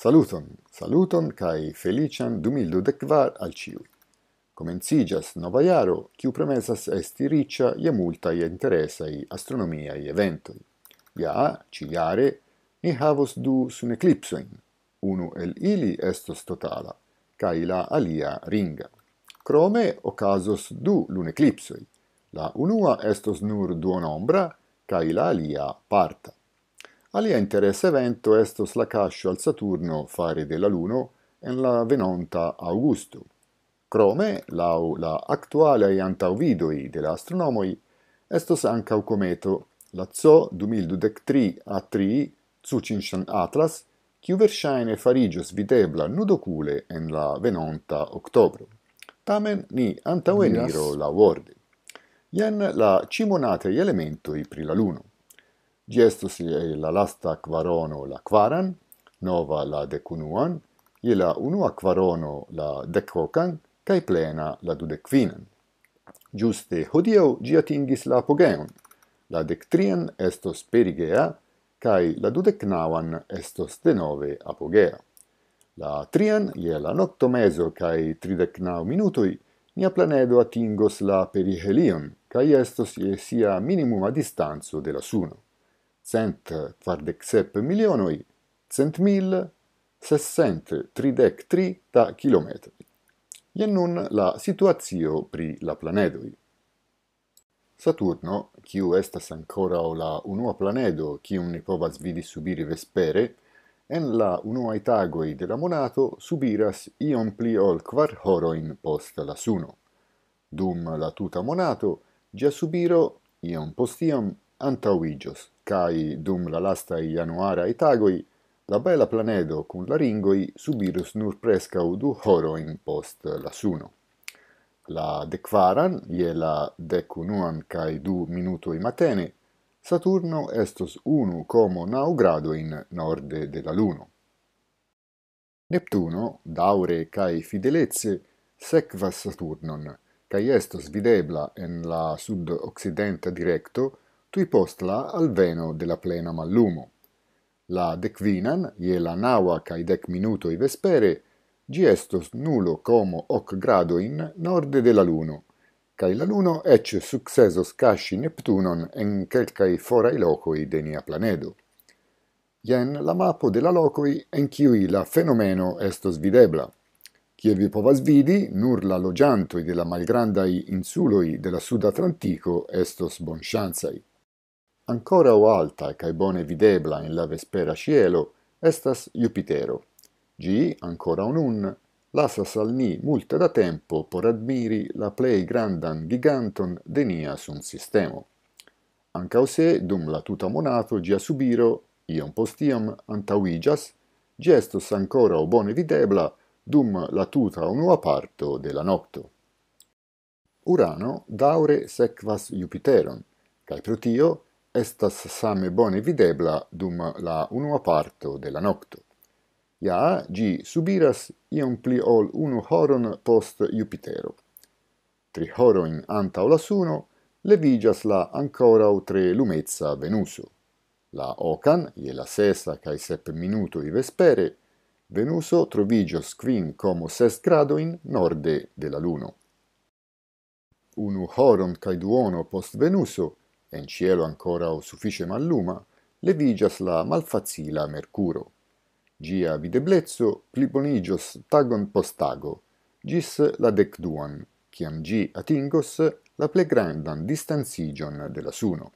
Saluton, saluton kai felician 2024 al ciu. Comencigas nova iaro, ciu premesas esti riccia ie multai interesai astronomiai eventoi. Ja, ciliare, ni havos du sun eclipsoin, unu el ili estos totala, cae la alia ringa. Crome, ocasos du lun eclipsoi, la unua estos nur ombra, cae la alia parta. Alia interesse evento estos la cascio al Saturno fare della Luno en la venonta Augusto. Crome, lau la actuale e de della astronomoi, estos anca cometo, la zo 2023 a 3 Zucinshan Atlas, chiu versaine farigios videbla nudocule en la venonta octobro. Tamen ni antaueniro yes. la vorde. Ien la cimonate elementoi pri la luno gestus ie la lasta quarono la quaran, nova la decunuan, ie la unua quarono la decocan, cae plena la dudecvinan. Giuste hodio giatingis atingis la apogeon, la dectrien estos perigea, cae la dudecnauan estos de nove apogea. La trian, ie la nocto meso, cae tridecnau minutoi, nia planedo atingos la perihelion, cae estos ie sia minimuma distanzo de la suno cent quardec sep milionoi, cent mil, sessent tridec tri da kilometri. Ien nun la situatio pri la planedoi. Saturno, kiu estas ancora o la unua planedo, kiu ne povas vidi subiri vespere, en la unua itagoi de la monato subiras ion pli ol quar horoin post la suno. Dum la tuta monato, gia subiro ion post antauigios cae dum la lasta januara tagoi, agoi, la bella planedo cum la ringoi subirus nur prescau du horo in post la suno. La decvaran, ie la decunuan cae du minutoi matene, Saturno estos unu como nau grado in norde de la Luno. Neptuno, daure cae fidelezze, secvas Saturnon, cae estos videbla en la sud-occidenta directo, tui postla al veno de la plena mallumo. La decvinan, ie la naua cae dec minuto i vespere, gi estos nulo como hoc grado in norde de la luno, cae la luno ecce successos casci Neptunon en celcai forai locoi de nia planedo. Ien la mapo de la locoi en cui la fenomeno estos videbla, Cie vi povas vidi, nur la lojantoi de la malgrandai insuloi de la sud-Atlantico estos bonchanzai ancora o alta cae bone videbla in la vespera cielo, estas Jupitero. Gi, ancora un un, lasas al ni multe da tempo por admiri la plei grandan giganton de nia sun sistemo. Ancao se, dum la tuta monato gia subiro, iom postiam antauigas, gestos ancora o bone videbla, dum la tuta unua parto de la nocto. Urano daure sequas Jupiteron, cae protio, estas same bone videbla dum la unua parto de la nocto. Ja, gi subiras iom pli ol unu horon post Jupitero. Tri horon anta o las uno, le vigias la ancora o tre lumezza Venuso. La ocan, ie la sesa cae sep minuto i vespere, Venuso trovigios quin como ses gradoin norde de la luno. Unu horon cae duono post Venuso, en cielo ancora o suffice malluma, le vigias la malfazila mercuro. Gia videblezzo plibonigios tagon postago, gis la decduan, ciam gi atingos la ple grandan distanzigion de la suno.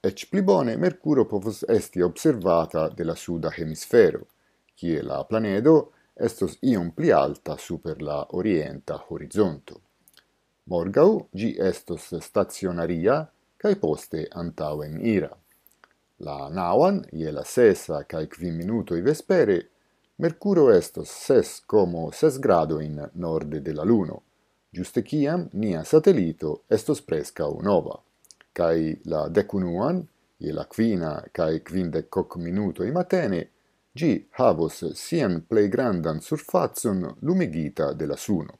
Ec plibone mercuro povos esti observata de la suda hemisfero, cie la planedo estos ion pli alta super la orienta horizonto. Morgau gi estos stazionaria, cae poste antauen ira. La nauan, ie la sesa cae quim minutoi vespere, Mercuro estos ses como ses grado in norde de la Luno, giuste ciam nia satelito estos presca nova. cae la decunuan, ie la quina cae quindecoc coc minuto i matene, gi havos sien plei grandan surfazion lumigita de la Suno,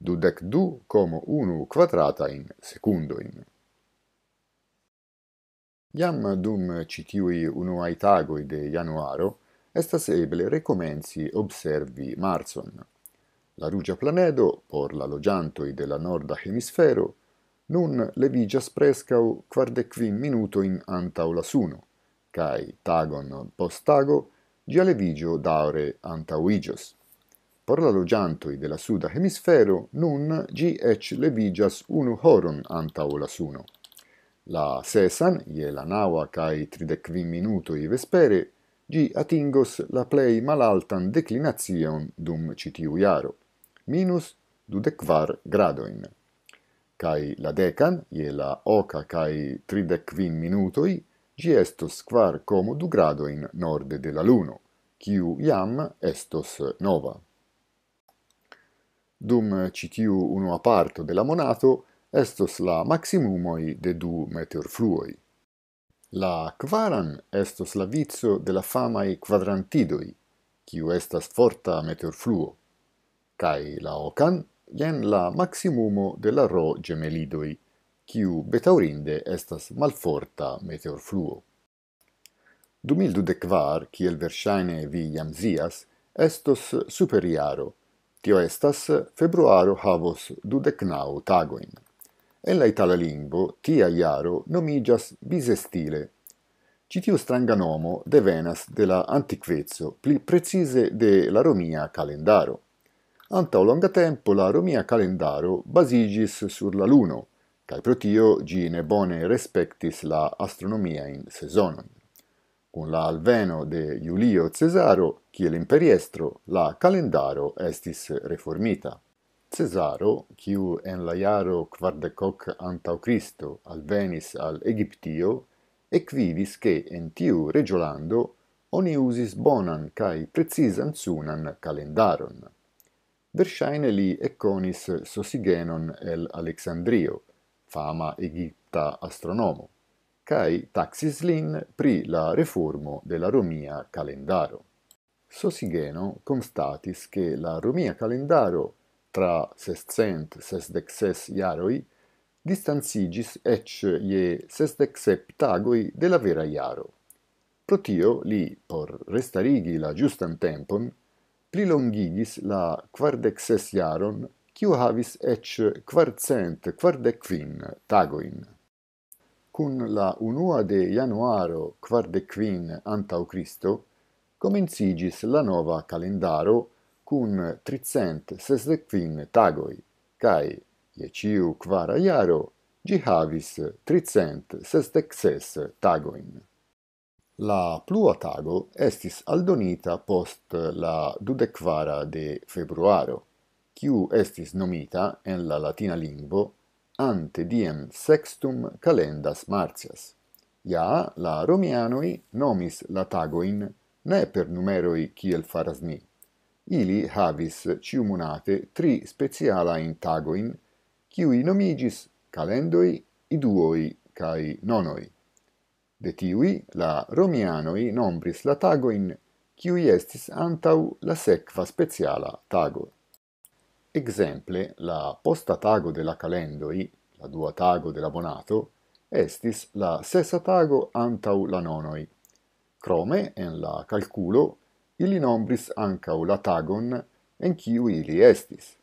dudec du como unu quadrata in secundo in. Iam dum citiui unuae tagoi de januaro, estas eble recomenzi observi Marson. La rugia planedo, por la logiantoi de la norda hemisfero, nun levigas prescau quardecvin minuto in antau la suno, cae tagon post tago, gia levigio daure antauigios. Por la logiantoi de la suda hemisfero, nun gi ec levigias unu horon antau la la sesan ie la naua kai tridecvim minuto i vespere gi atingos la plei malaltan declinazion dum citiu iaro minus 24 gradoin kai la decan ie la oca kai tridecvim minuto i gi estos quar como du gradoin norde de la luno quiu iam estos nova dum citiu uno aparto de la monato estos la maximumoi de du meteor fluoi. La quaran estos la vizio de la famae quadrantidoi, quiu estas forta meteor fluo, cae la ocan, jen la maximumo de la ro gemelidoi, quiu betaurinde estas malforta meteor fluo. mil du dequar, ciel versaine vi jam zias, estos superiaro, tio estas februaro havos du decnau tagoin. En la italalingo, tia iaro nomigias bisestile. Citu stranga nomo devenas de la antiquetzo, pli precise de la Romia calendaro. Antao longa tempo la Romia calendaro basigis sur la luno, cae protio gine bone respectis la astronomia in saison. Con la alveno de Iulio Cesaro, quiel imperiestro, la calendaro estis reformita. Cesaro, quiu en la iaro quardecoc antau al alvenis al Egiptio, equivis che en tiu regiolando oni usis bonan cae precisan sunan calendaron. Versaine li econis Sosigenon el Alexandrio, fama Egipta astronomo, cae taxis lin pri la reformo de la Romia calendaro. Sosigeno constatis che la Romia calendaro tra sescent sesdec ses iaroi, distanzigis ec ie sesdec sep tagoi de la vera iaro. Pro tio, li, por restarigi la giustam tempon, prilongigis la quardec ses iaron, ciu havis ec quartcent quardec tagoin. Cun la unua de januaro quardec quin antau Cristo, la nova calendaro, cum tricent ses tagoi, cae, ieciu quara iaro, gi havis tricent ses tagoin. La plua tago estis aldonita post la dudecvara de februaro, ciu estis nomita en la latina lingvo ante diem sextum calendas marcias. Ja, la romianoi nomis la tagoin ne per numeroi ciel faras ni, ili havis ciumunate tri speciala in tagoin, ciui nomigis calendoi, iduoi, cae nonoi. De tiui, la Romianoi nombris la tagoin, ciui estis antau la secva speciala tago. Exemple, la posta tago de la calendoi, la dua tago de la bonato, estis la sessa tago antau la nonoi. Crome, en la calculo, ili nombris ancau la tagon en ciu ili estis.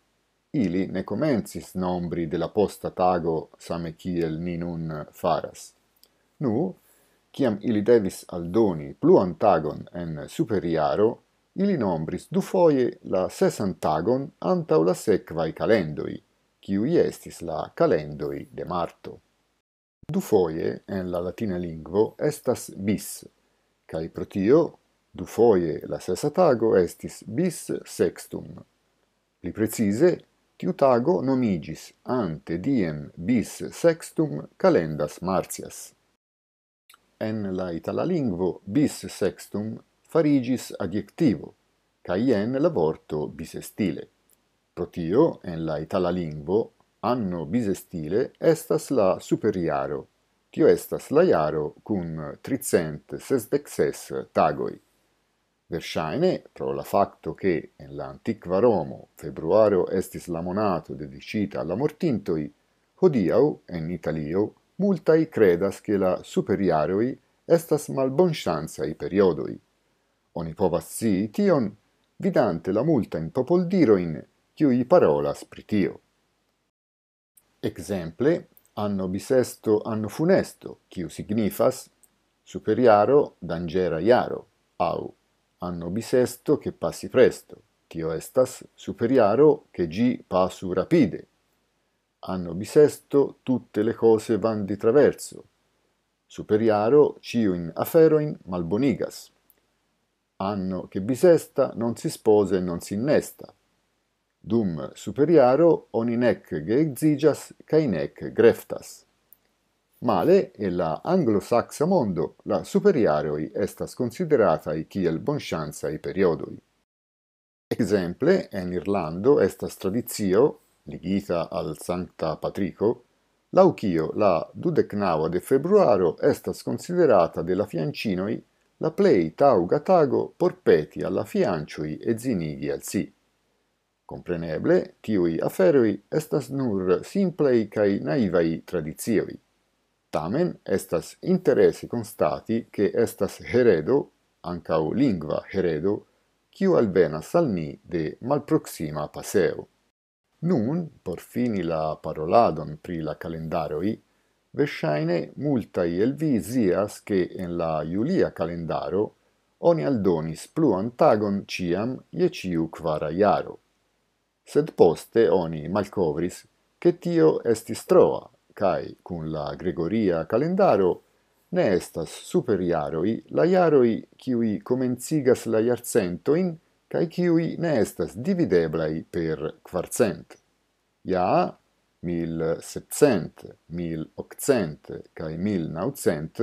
Ili ne comencis nombri de la posta tago same ciel ni nun faras. Nu, ciam ili devis aldoni pluan tagon en superiaro, ili nombris du foie la sesan tagon antau la sequai calendoi, ciu estis la calendoi de Marto. Du foie en la latina lingvo estas bis, cae protio du foie la sesa tago estis bis sextum. Li precise, tiu tago nomigis ante diem bis sextum calendas martias. En la itala lingvo bis sextum farigis adjectivo, ca ien la vorto bisestile. Protio, en la itala lingvo, anno bisestile estas la superiaro, tio estas la iaro cun tricent sesdexes tagoi. Versaine, pro la facto che en la antiqua Romo februario estis la monato dedicita alla mortintoi, hodiau, en Italio, multai credas che la superiarioi estas malbonchanza i periodoi. Oni povas si tion, vidante la multa in popoldiroin, i parolas pritio. Exemple, anno bisesto anno funesto, chiu signifas, superiaro dangera iaro, au anno bisesto che passi presto, tio estas superiaro che gi passu rapide. Anno bisesto tutte le cose van di traverso, superiaro ciu in aferoin malbonigas. Anno che bisesta non si spose e non si innesta. Dum superiaro oninec ge exigas, cainec greftas male e la anglosaxa mondo la superiarioi estas considerata i kiel el i periodoi. Exemple, en Irlando estas tradizio, ligita al Sancta Patrico, laucio la dudecnava de februaro estas considerata de la fiancinoi la plei tauga tago porpeti alla fiancioi e zinigi al si. Compreneble, tiui aferoi estas nur simplei cae naivai tradizioi tamen estas interesi constati che estas heredo, ancau lingua heredo, quiu albenas al ni de malproxima paseo. Nun, por fini la paroladon pri la calendaroi, vesciaine multai el vi zias che en la Iulia calendaro oni aldonis plu tagon ciam ieciu ciu quara iaro. Sed poste oni malcovris che tio estis troa, cae cun la Gregoria calendaro, ne estas superiaroi la iaroi ciui comenzigas la iarcentoin, cae ciui ne estas divideblai per quarcent. Ja, mil septcent, mil octcent, cae mil naucent,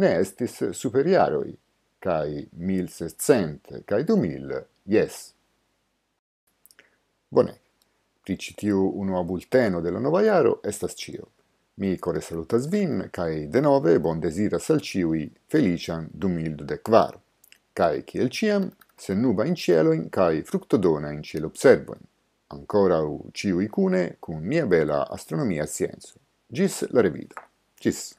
ne estis superiaroi, cae mil sestcent, cae du mil, yes. Bone, pricitiu uno abulteno della nova iaro estas cio. Mi core salutas vim, cae de nove bon desiras al ciui felician 2024. Cae ciel ciam, se nuba in cieloin, cae fructodona in cielo observoin. Ancora u ciui cune, cun mia bela astronomia scienzo. Gis la revida. Gis.